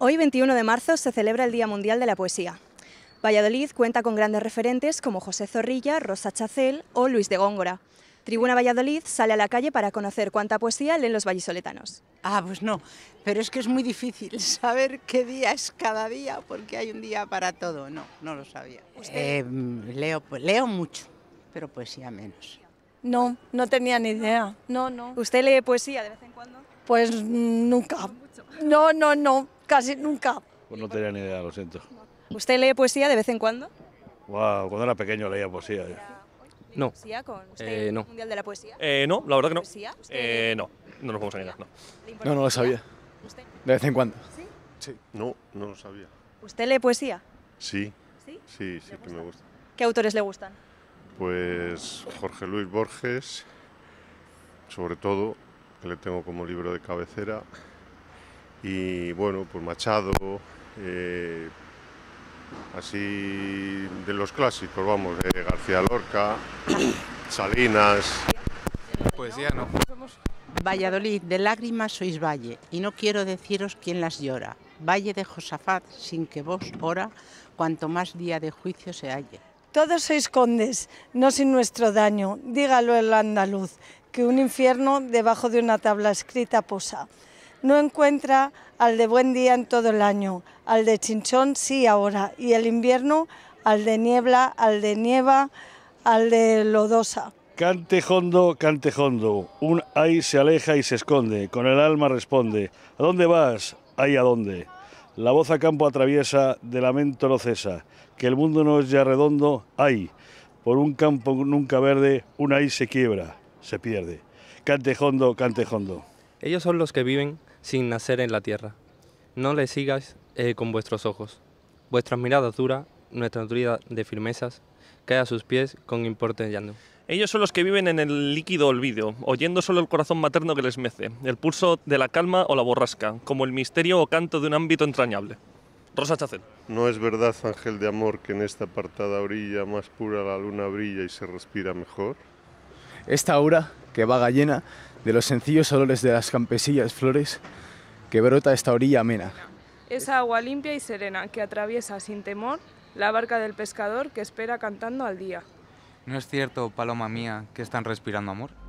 Hoy, 21 de marzo, se celebra el Día Mundial de la Poesía. Valladolid cuenta con grandes referentes como José Zorrilla, Rosa Chacel o Luis de Góngora. Tribuna Valladolid sale a la calle para conocer cuánta poesía leen los vallisoletanos. Ah, pues no, pero es que es muy difícil saber qué día es cada día, porque hay un día para todo. No, no lo sabía. Eh, leo, leo mucho, pero poesía menos. No, no tenía ni idea. No, no. ¿Usted lee poesía de vez en cuando? Pues mm, nunca. No, no, no casi nunca. Pues no tenía ni idea, lo siento. ¿Usted lee poesía de vez en cuando? Wow, cuando era pequeño leía poesía. Eh. No. ¿Poesía con usted eh, no. Mundial de la Poesía? Eh, no, la verdad que no. ¿Poesía? Eh, no, no nos vamos a negar, no. No, no lo sabía. De vez en cuando. ¿Sí? Sí. No, no lo sabía. ¿Usted lee poesía? Sí. ¿Sí? Sí, sí que me gusta. ¿Qué autores le gustan? Pues Jorge Luis Borges, sobre todo, que le tengo como libro de cabecera y bueno, pues Machado, eh, así de los clásicos, vamos, de eh, García Lorca, Salinas. Poesía no. Valladolid, de lágrimas sois valle, y no quiero deciros quién las llora. Valle de Josafat, sin que vos ora, cuanto más día de juicio se halle. Todos sois condes, no sin nuestro daño, dígalo el andaluz, que un infierno debajo de una tabla escrita posa no encuentra al de buen día en todo el año, al de chinchón sí ahora, y el invierno al de niebla, al de nieva, al de lodosa. Cantejondo, cantejondo, un ay se aleja y se esconde, con el alma responde, ¿a dónde vas? Ay, ¿a dónde? La voz a campo atraviesa, de lamento no cesa, que el mundo no es ya redondo, ay, por un campo nunca verde, un ay se quiebra, se pierde. Cantejondo, cantejondo. Ellos son los que viven sin nacer en la tierra. No le sigáis eh, con vuestros ojos. Vuestras miradas dura, nuestra autoridad de firmezas, cae a sus pies con importe llano... Ellos son los que viven en el líquido olvido, oyendo solo el corazón materno que les mece, el pulso de la calma o la borrasca, como el misterio o canto de un ámbito entrañable. Rosa Chacel. No es verdad, ángel de amor, que en esta apartada orilla más pura la luna brilla y se respira mejor. Esta aura, que vaga llena, de los sencillos olores de las campesillas flores que brota esta orilla amena. esa agua limpia y serena que atraviesa sin temor la barca del pescador que espera cantando al día. ¿No es cierto, paloma mía, que están respirando amor?